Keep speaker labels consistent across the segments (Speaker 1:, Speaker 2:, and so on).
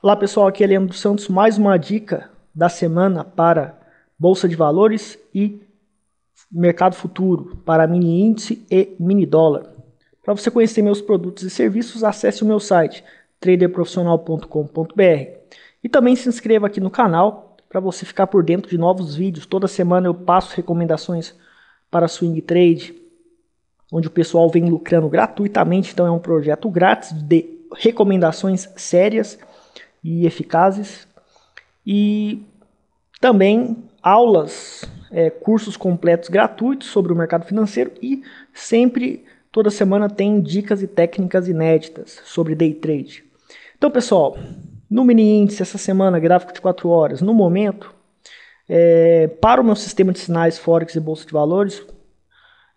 Speaker 1: Olá pessoal, aqui é Leandro Santos, mais uma dica da semana para Bolsa de Valores e Mercado Futuro, para mini índice e mini dólar. Para você conhecer meus produtos e serviços, acesse o meu site traderprofissional.com.br e também se inscreva aqui no canal para você ficar por dentro de novos vídeos. Toda semana eu passo recomendações para swing trade, onde o pessoal vem lucrando gratuitamente, então é um projeto grátis de recomendações sérias e eficazes. E também aulas, é, cursos completos gratuitos sobre o mercado financeiro e sempre, toda semana, tem dicas e técnicas inéditas sobre day trade. Então, pessoal, no mini índice essa semana, gráfico de 4 horas, no momento, é, para o meu sistema de sinais Forex e Bolsa de Valores,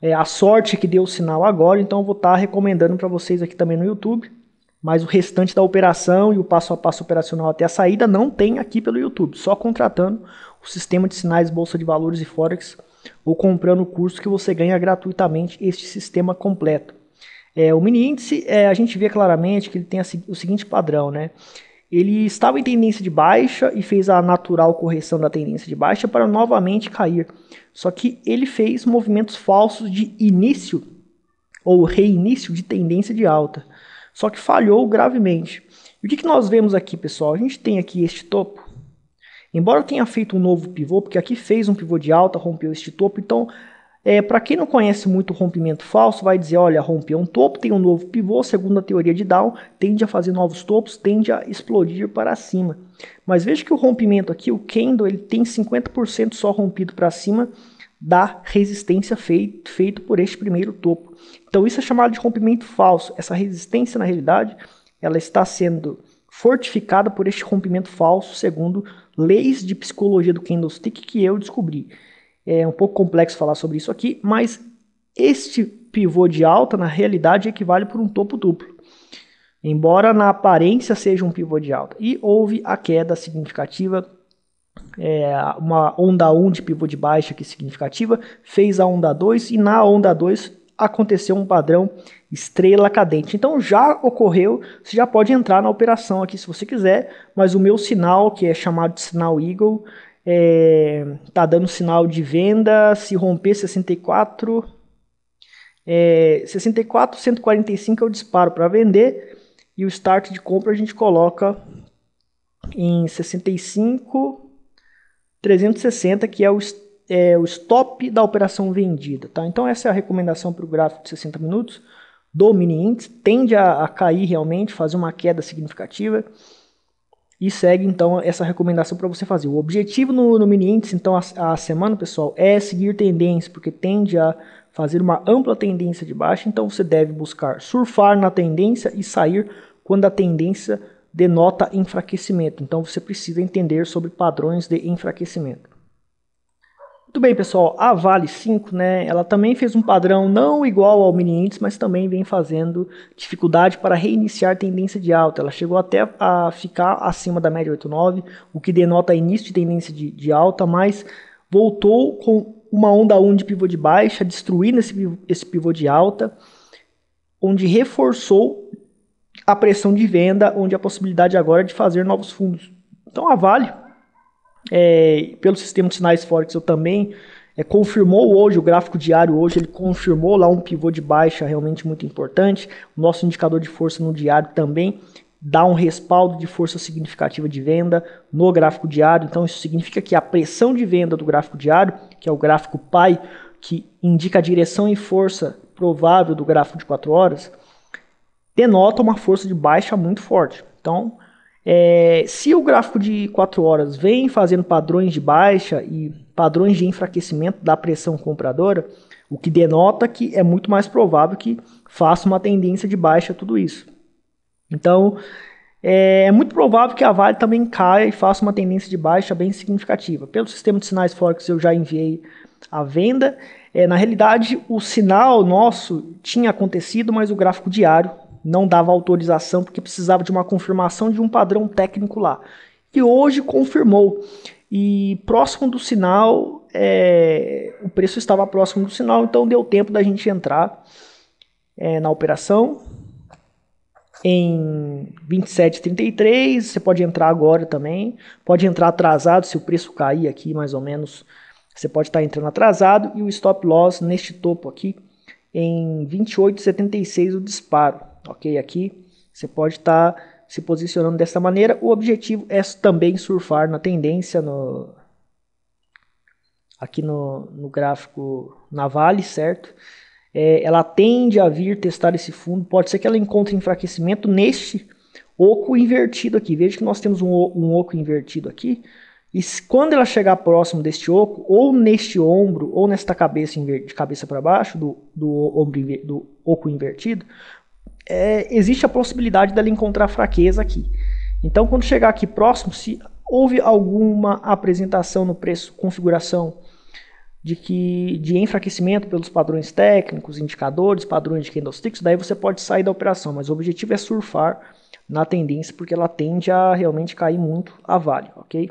Speaker 1: é, a sorte que deu o sinal agora, então eu vou estar tá recomendando para vocês aqui também no YouTube mas o restante da operação e o passo a passo operacional até a saída não tem aqui pelo YouTube, só contratando o sistema de sinais Bolsa de Valores e Forex ou comprando o curso que você ganha gratuitamente este sistema completo. É, o mini índice, é, a gente vê claramente que ele tem a, o seguinte padrão, né? Ele estava em tendência de baixa e fez a natural correção da tendência de baixa para novamente cair. Só que ele fez movimentos falsos de início ou reinício de tendência de alta só que falhou gravemente. E o que, que nós vemos aqui, pessoal? A gente tem aqui este topo. Embora tenha feito um novo pivô, porque aqui fez um pivô de alta, rompeu este topo, então é, para quem não conhece muito o rompimento falso, vai dizer, olha, rompeu um topo, tem um novo pivô, segundo a teoria de Dow, tende a fazer novos topos, tende a explodir para cima. Mas veja que o rompimento aqui, o candle, ele tem 50% só rompido para cima da resistência feito, feito por este primeiro topo. Então isso é chamado de rompimento falso. Essa resistência, na realidade, ela está sendo fortificada por este rompimento falso, segundo leis de psicologia do candlestick que eu descobri. É um pouco complexo falar sobre isso aqui, mas este pivô de alta, na realidade, equivale por um topo duplo. Embora na aparência seja um pivô de alta. E houve a queda significativa é, uma onda 1 de pivô de baixa que é significativa, fez a onda 2 e na onda 2 aconteceu um padrão estrela cadente. Então já ocorreu, você já pode entrar na operação aqui se você quiser, mas o meu sinal, que é chamado de sinal Eagle, está é, dando sinal de venda, se romper 64, é, 64, 145 eu disparo para vender e o start de compra a gente coloca em 65, 360, que é o, é o stop da operação vendida. Tá? Então essa é a recomendação para o gráfico de 60 minutos do mini índice, tende a, a cair realmente, fazer uma queda significativa e segue então essa recomendação para você fazer. O objetivo no, no mini índice, então, a, a, semana, pessoal, é seguir tendência, porque tende a fazer uma ampla tendência de baixa, então você deve buscar surfar na tendência e sair quando a tendência denota enfraquecimento. Então você precisa entender sobre padrões de enfraquecimento. Muito bem, pessoal. A Vale 5, né, ela também fez um padrão não igual ao mini índice, mas também vem fazendo dificuldade para reiniciar tendência de alta. Ela chegou até a ficar acima da média 89, o que denota início de tendência de, de alta, mas voltou com uma onda 1 de pivô de baixa, destruindo esse, esse pivô de alta, onde reforçou a pressão de venda, onde a possibilidade agora é de fazer novos fundos. Então a Vale, é, pelo sistema de sinais Forex, eu também é, confirmou hoje, o gráfico diário hoje, ele confirmou lá um pivô de baixa realmente muito importante. nosso indicador de força no diário também dá um respaldo de força significativa de venda no gráfico diário. Então isso significa que a pressão de venda do gráfico diário, que é o gráfico pai, que indica a direção e força provável do gráfico de 4 horas, denota uma força de baixa muito forte. Então, é, se o gráfico de 4 horas vem fazendo padrões de baixa e padrões de enfraquecimento da pressão compradora, o que denota que é muito mais provável que faça uma tendência de baixa tudo isso. Então, é, é, muito provável que a Vale também caia e faça uma tendência de baixa bem significativa. Pelo sistema de sinais Forex eu já enviei a venda. É, na realidade, o sinal nosso tinha acontecido, mas o gráfico diário não dava autorização porque precisava de uma confirmação de um padrão técnico lá. E hoje confirmou. E próximo do sinal, é, o preço estava próximo do sinal, então deu tempo da gente entrar é, na operação em 27,33. Você pode entrar agora também. Pode entrar atrasado se o preço cair aqui, mais ou menos. Você pode estar entrando atrasado e o stop loss neste topo aqui em 28,76 o disparo ok? Aqui você pode estar tá se posicionando dessa maneira. O objetivo é também surfar na tendência no aqui no, no gráfico na Vale, certo? É, ela tende a vir testar esse fundo. Pode ser que ela encontre enfraquecimento neste oco invertido aqui. Veja que nós temos um, um oco invertido aqui. E quando ela chegar próximo deste oco, ou neste ombro, ou nesta cabeça de cabeça para baixo do, do, ombro, do oco invertido, é, existe a possibilidade dela encontrar fraqueza aqui. Então, quando chegar aqui próximo, se houve alguma apresentação no preço configuração de que de enfraquecimento pelos padrões técnicos, indicadores, padrões de candlesticks, daí você pode sair da operação, mas o objetivo é surfar na tendência porque ela tende a realmente cair muito a Vale, OK?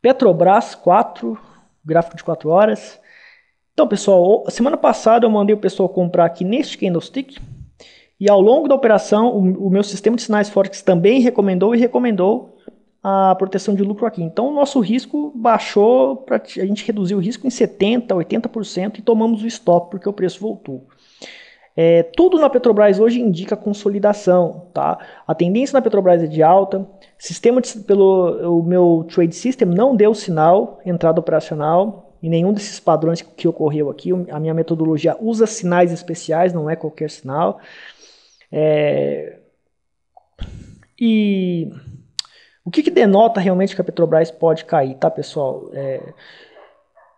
Speaker 1: Petrobras 4, gráfico de 4 horas. Então, pessoal, semana passada eu mandei o pessoal comprar aqui neste candlestick, e ao longo da operação, o, o meu sistema de sinais Forex também recomendou e recomendou a proteção de lucro aqui. Então, o nosso risco baixou, pra, a gente reduziu o risco em 70%, 80% e tomamos o stop porque o preço voltou. É, tudo na Petrobras hoje indica consolidação, tá? A tendência na Petrobras é de alta. Sistema de, pelo o meu trade system não deu sinal entrada operacional em nenhum desses padrões que, que ocorreu aqui. A minha metodologia usa sinais especiais, não é qualquer sinal. É... E o que, que, denota realmente que a Petrobras pode cair, tá, pessoal? É...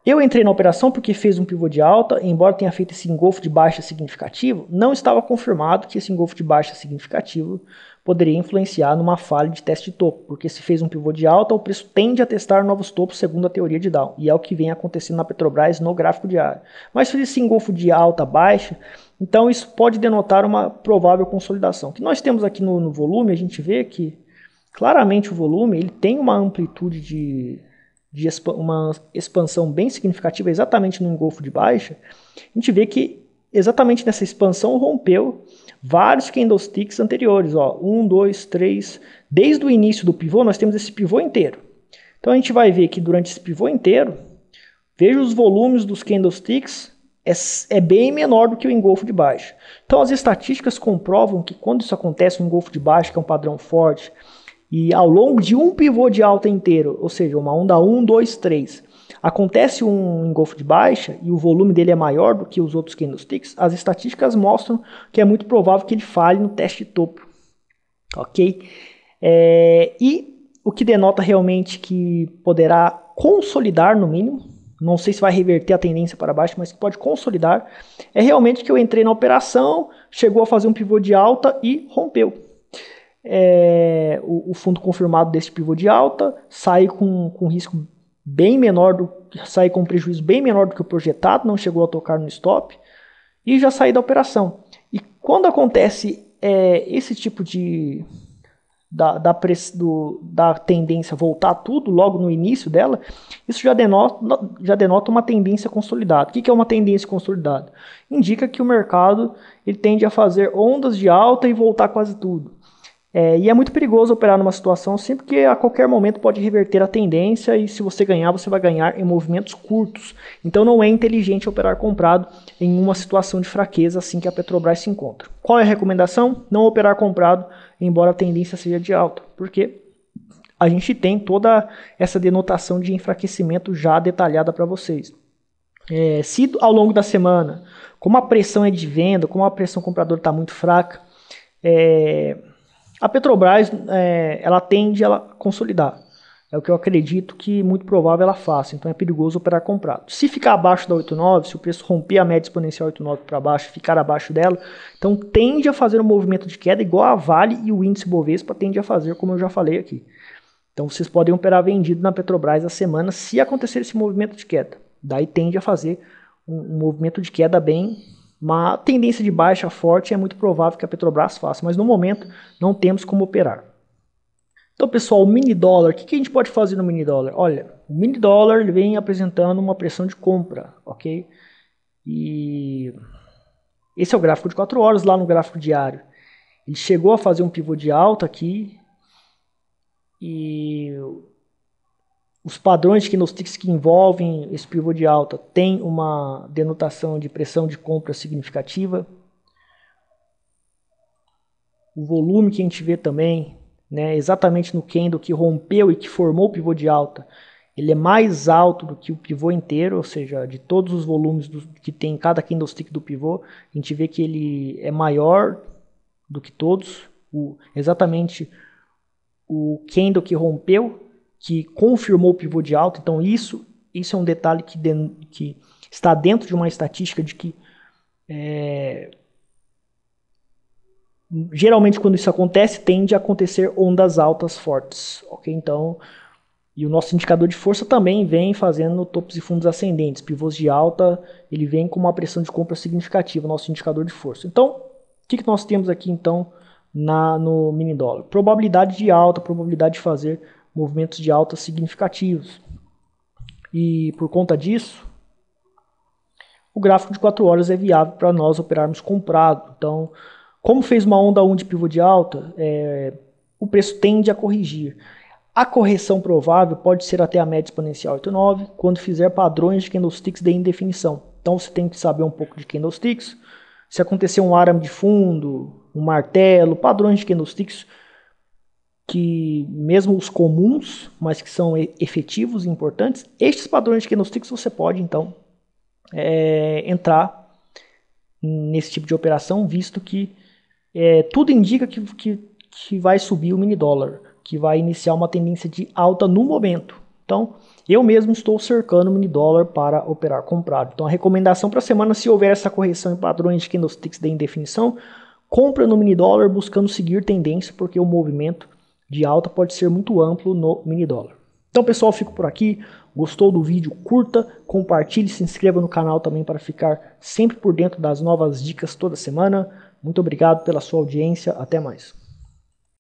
Speaker 1: Eu entrei na operação porque fez um pivô de alta, embora tenha feito esse engolfo de baixa significativo, não estava confirmado que esse engolfo de baixa significativo poderia influenciar numa falha de teste de topo, porque se fez um pivô de alta, o preço tende a testar novos topos segundo a teoria de Dow, e é o que vem acontecendo na Petrobras no gráfico diário. Mas fez esse engolfo de alta baixa, então isso pode denotar uma provável consolidação. O que nós temos aqui no, no volume, a gente vê que claramente o volume ele tem uma amplitude de de uma expansão bem significativa exatamente no Golfo de Baixa, a gente vê que exatamente nessa expansão rompeu vários candlesticks anteriores. Ó, um, dois, três. Desde o início do pivô, nós temos esse pivô inteiro. Então a gente vai ver que durante esse pivô inteiro, veja os volumes dos candlesticks é, é bem menor do que o engolfo de baixo. Então as estatísticas comprovam que quando isso acontece um engolfo de baixo, que é um padrão forte, e ao longo de um pivô de alta inteiro, ou seja, uma onda 1, 2, 3, acontece um engolfo de baixa e o volume dele é maior do que os outros candlesticks, as estatísticas mostram que é muito provável que ele falhe no teste topo. Ok? É, e o que denota realmente que poderá consolidar no mínimo, não sei se vai reverter a tendência para baixo, mas que pode consolidar, é realmente que eu entrei na operação, chegou a fazer um pivô de alta e rompeu é, o, o, fundo confirmado desse pivô de alta, sai com, com risco bem menor do sai com um prejuízo bem menor do que o projetado, não chegou a tocar no stop e já sai da operação. E quando acontece é, esse tipo de da, da, do, da tendência voltar tudo logo no início dela, isso já denota, já denota uma tendência consolidada. O que, que é uma tendência consolidada? Indica que o mercado ele tende a fazer ondas de alta e voltar quase tudo. É, e é muito perigoso operar numa situação assim, porque a qualquer momento pode reverter a tendência e se você ganhar, você vai ganhar em movimentos curtos. Então não é inteligente operar comprado em uma situação de fraqueza assim que a Petrobras se encontra. Qual é a recomendação? Não operar comprado, embora a tendência seja de alta, porque a gente tem toda essa denotação de enfraquecimento já detalhada para vocês. É, se ao longo da semana, como a pressão é de venda, como a pressão compradora está muito fraca, é, a Petrobras, é, ela tende a consolidar. É o que eu acredito que muito provável ela faça. Então é perigoso operar comprado. Se ficar abaixo da 8,9, se o preço romper a média exponencial 8,9 para baixo, ficar abaixo dela, então tende a fazer um movimento de queda igual a Vale e o índice Bovespa tende a fazer, como eu já falei aqui. Então vocês podem operar vendido na Petrobras a semana se acontecer esse movimento de queda. Daí tende a fazer um, um movimento de queda bem uma tendência de baixa forte é muito provável que a Petrobras faça, mas no momento não temos como operar. Então, pessoal, o mini dólar, o que, a gente pode fazer no mini dólar? Olha, o mini dólar vem apresentando uma pressão de compra, ok? E esse é o gráfico de 4 horas lá no gráfico diário. Ele chegou a fazer um pivô de alta aqui e os padrões de quinosticos que envolvem esse pivô de alta têm uma denotação de pressão de compra significativa. O volume que a gente vê também, né, exatamente no candle que rompeu e que formou o pivô de alta, ele é mais alto do que o pivô inteiro, ou seja, de todos os volumes do, que tem cada candlestick do pivô, a gente vê que ele é maior do que todos. O, exatamente o candle que rompeu que confirmou o pivô de alta. Então, isso, isso é um detalhe que, de, que está dentro de uma estatística de que é, geralmente quando isso acontece tende a acontecer ondas altas fortes, ok? Então e o nosso indicador de força também vem fazendo topos e fundos ascendentes, pivôs de alta, ele vem com uma pressão de compra significativa, nosso indicador de força. Então, o que, que nós temos aqui então na, no mini dólar? Probabilidade de alta, probabilidade de fazer movimentos de alta significativos. E por conta disso, o gráfico de 4 horas é viável para nós operarmos comprado. Então, como fez uma onda 1 de pivô de alta, é, o preço tende a corrigir. A correção provável pode ser até a média exponencial 89, quando fizer padrões de candlesticks de indefinição. Então você tem que saber um pouco de candlesticks. Se acontecer um arame de fundo, um martelo, padrões de candlesticks, que mesmo os comuns, mas que são efetivos e importantes, estes padrões de candlesticks você pode então é, entrar nesse tipo de operação, visto que é, tudo indica que, que, que vai subir o mini dólar, que vai iniciar uma tendência de alta no momento. Então, eu mesmo estou cercando o mini dólar para operar comprado. Então, a recomendação para a semana, se houver essa correção em padrões de candlesticks de indefinição, compra no mini dólar buscando seguir tendência, porque o movimento de alta pode ser muito amplo no mini dólar. Então, pessoal, fico por aqui. Gostou do vídeo? Curta, compartilhe, se inscreva no canal também para ficar sempre por dentro das novas dicas toda semana. Muito obrigado pela sua audiência. Até mais.